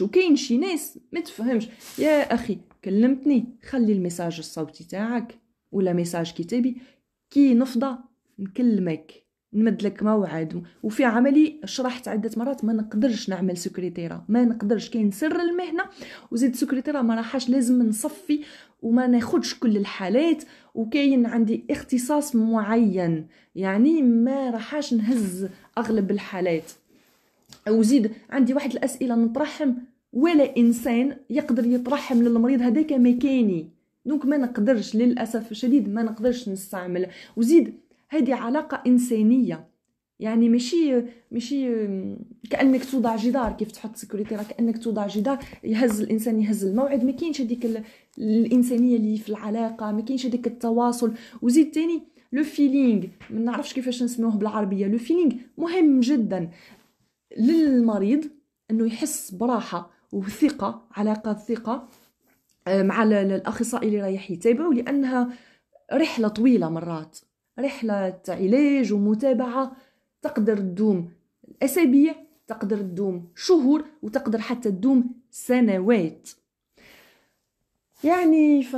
وكاين شي ناس ما تفهمش يا اخي كلمتني خلي الميساج الصوتي تاعك ولا ميساج كتابي كي نفضى نكلمك نمدلك موعد وفي عملي شرحت عده مرات ما نقدرش نعمل سكرتيره ما نقدرش كاين سر المهنه وزيد سكرتيره ما راحش لازم نصفي وما ناخدش كل الحالات وكاين عندي اختصاص معين يعني ما راحش نهز اغلب الحالات وزيد عندي واحد الاسئله نطرحهم ولا انسان يقدر يطرحهم للمريض هذاك مكاني دونك ما نقدرش للاسف الشديد ما نقدرش نستعمل وزيد هذه علاقه انسانيه يعني ماشي ماشي كانك توضع جدار كيف تحط سيكوريتي راه كانك توضع جدار يهز الانسان يهز الموعد ما كاينش هذيك الانسانيه اللي في العلاقه ما كاينش هذيك التواصل وزيد تاني لو فيلينغ ما نعرفش كيفاش نسموه بالعربيه لو فيلينغ مهم جدا للمريض انه يحس براحه وثقه علاقه ثقه آه، مع الاخصائي اللي رايح يتابعه لانها رحله طويله مرات رحله علاج ومتابعه تقدر تدوم اسابيع تقدر تدوم شهور وتقدر حتى تدوم سنوات يعني ف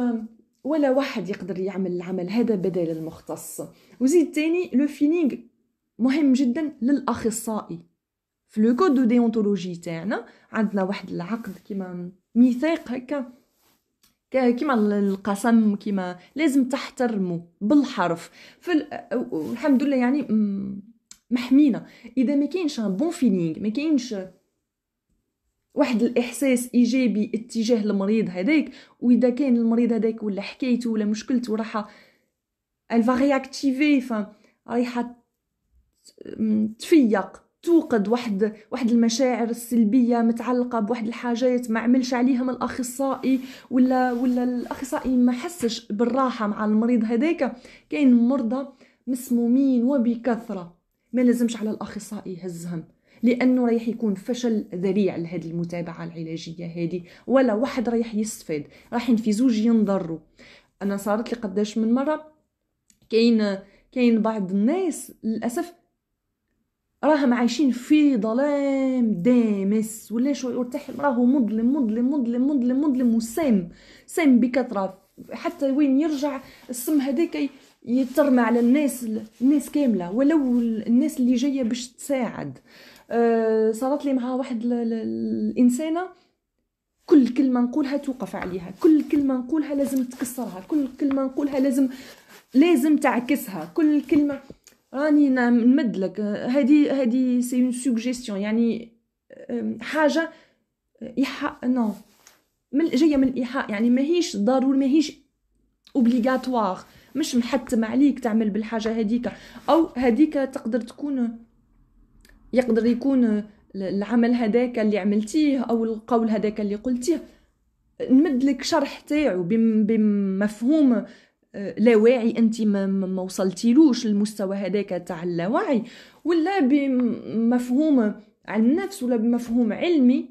ولا واحد يقدر يعمل العمل هذا بدل المختص وزيد تاني لو مهم جدا للاخصائي في لو كود دو ديونتولوجي تاعنا عندنا واحد العقد كيما ميثاق هكا كيما القسم كيما لازم تحترمه بالحرف في الحمد لله يعني محمينا اذا ما كاينش بون فيلينغ ما كاينش واحد الاحساس ايجابي اتجاه المريض هذاك واذا كان المريض هذاك ولا حكايته ولا مشكلته راح الفاغياكتيفي رياكتيفي ف رايحه تفيق توقد واحد واحد المشاعر السلبيه متعلقه بواحد الحاجات ما عملش عليهم الاخصائي ولا ولا الاخصائي ما حسش بالراحه مع المريض هذاك كاين مرضى مسمومين وبكثره ما لازمش على الاخصائي يهزهم لانه رايح يكون فشل ذريع لهذه المتابعه العلاجيه هذه ولا واحد رايح يستفاد رايحين في زوج ينضروا انا صارت لي قداش من مره كاين كاين بعض الناس للاسف راهم عايشين في ظلام دامس ولا شو يرتحل راهو مظلم مظلم مظلم مظلم مظلم وسام سام بكثرة حتى وين يرجع السم هذاك يترمى على الناس الناس كاملة ولو الناس اللي جاية باش تساعد آه، صارت لي مع واحد الإنسانة كل كلمة نقولها توقف عليها كل كلمة نقولها لازم تكسرها كل كلمة نقولها لازم لازم تعكسها كل كلمة راني نعم- نمد لك هذه هذه سي اون سوجيستيون يعني حاجه ايحاء نو من جايه من الايحاء يعني ماهيش ضروري ماهيش اوبليغاتوار مش محتم عليك تعمل بالحاجه هذيك او هذيك تقدر تكون يقدر يكون العمل هذاك اللي عملتيه او القول هذاك اللي قلتيه نمد لك شرح تاعو بمفهوم لاواعي انت ما, وصلتيلوش للمستوى هذاك تاع اللاوعي ولا بمفهوم علم نفس ولا بمفهوم علمي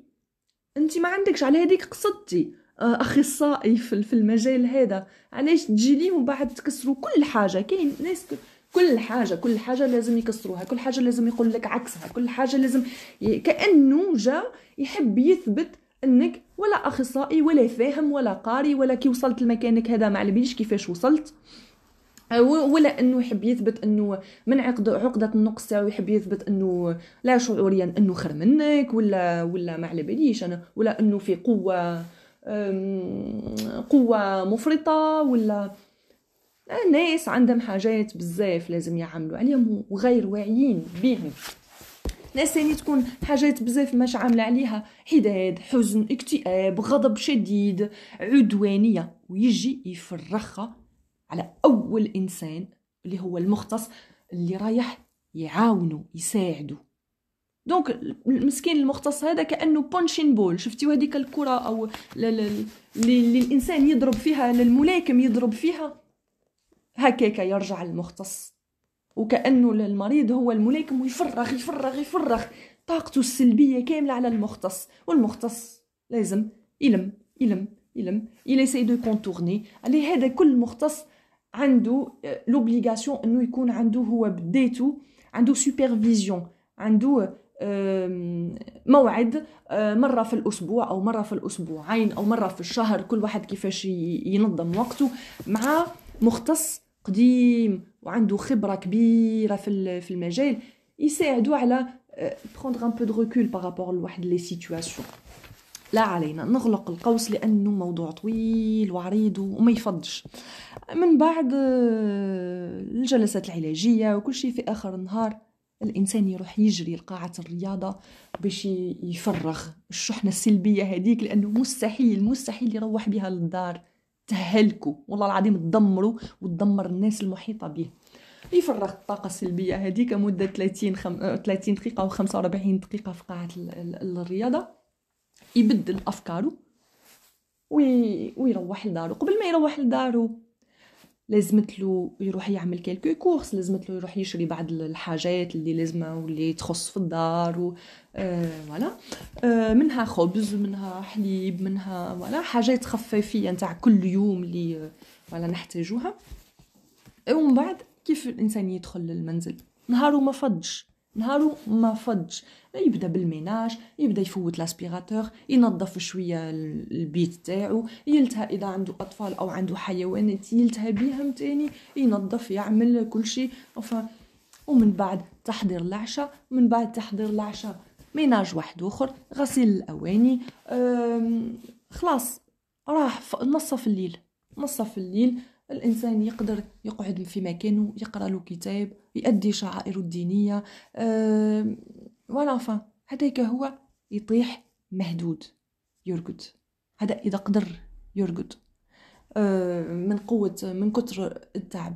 انت ما عندكش على هذيك قصدتي آه، اخصائي في المجال هذا علاش تجي لي ومن بعد تكسروا كل حاجه كاين ناس كل حاجه كل حاجه لازم يكسروها كل حاجه لازم يقول لك عكسها كل حاجه لازم كانه جا يحب يثبت انك ولا اخصائي ولا فاهم ولا قاري ولا كي وصلت لمكانك هذا ما علبيش كيفاش وصلت ولا انه يحب يثبت انه من عقد عقده النقص تاعو يحب يثبت انه لا شعوريا انه خير منك ولا ولا ما على باليش انا ولا انه في قوه قوه مفرطه ولا ناس عندهم حاجات بزاف لازم يعملوا عليهم وغير واعيين بيهم ناس ثاني تكون حاجات بزاف مش عامله عليها حداد حزن اكتئاب غضب شديد عدوانيه ويجي يفرخها على اول انسان اللي هو المختص اللي رايح يعاونه يساعده دونك المسكين المختص هذا كانه بونشين بول شفتيو هذيك الكره او اللي الانسان يضرب فيها للملاكم يضرب فيها هكاك يرجع المختص وكانه المريض هو الملاكم ويفرغ يفرغ يفرغ طاقته السلبيه كامله على المختص والمختص لازم يلم يلم يلم الى سي دو كونتورني اللي هذا كل مختص عنده لوبليغاسيون آه، انه يكون عنده هو بدايته عنده سوبرفيزيون عنده موعد آه، مرة في الأسبوع أو مرة في الأسبوعين أو مرة في الشهر كل واحد كيفاش ينظم وقته مع مختص قديم وعنده خبره كبيره في في المجال يساعدوا على بروندر ان بو دو باغابوغ بارابور لواحد لي سيتواسيون لا علينا نغلق القوس لانه موضوع طويل وعريض وما يفضش من بعد آه، الجلسات العلاجيه وكل شيء في اخر النهار الانسان يروح يجري لقاعه الرياضه باش يفرغ الشحنه السلبيه هذيك لانه مستحيل مستحيل يروح بها للدار تهلكوا والله العظيم تدمروا وتدمر الناس المحيطه به يفرغ الطاقه السلبيه هذيك مده 30 خم... 30 آه، دقيقه و 45 دقيقه في قاعه الرياضه يبدل افكاره وي... ويروح لدارو قبل ما يروح لدارو لازمتلو يروح يعمل كيلكو كورس لازمتلو يروح يشري بعض الحاجات اللي لازمه واللي تخص في الدار و آه، فوالا آه آه منها خبز منها حليب منها فوالا حاجات خفافيه نتاع كل يوم اللي آه، فوالا نحتاجوها ومن بعد كيف الانسان يدخل للمنزل نهارو ما فضش نهارو ما فضش يبدا بالميناج يبدا يفوت لاسبيراتور ينظف شويه البيت تاعو يلتها اذا عنده اطفال او عنده حيوانات يلتها بيهم تاني ينظف يعمل كل شيء ومن بعد تحضير العشاء من بعد تحضير العشاء ميناج واحد اخر غسيل الاواني خلاص راح نصف الليل نصف الليل الانسان يقدر يقعد في مكانه يقرا له كتاب يؤدي شعائره الدينيه أه ولا فا هذاك هو يطيح مهدود يرقد هذا اذا قدر يرقد أه من قوه من كتر التعب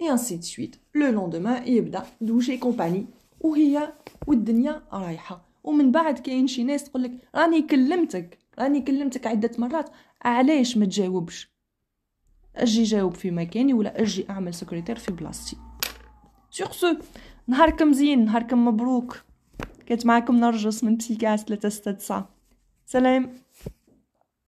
اي ainsi de لو le يبدا دوشي كومباني وهي والدنيا رايحه ومن بعد كاين شي ناس تقول لك راني كلمتك راني كلمتك عده مرات علاش ما تجاوبش اجي جاوب في مكاني ولا اجي اعمل سكرتير في بلاصتي سيغ سو نهاركم زين نهاركم مبروك كانت معاكم نرجس من بسيكاس 369 سلام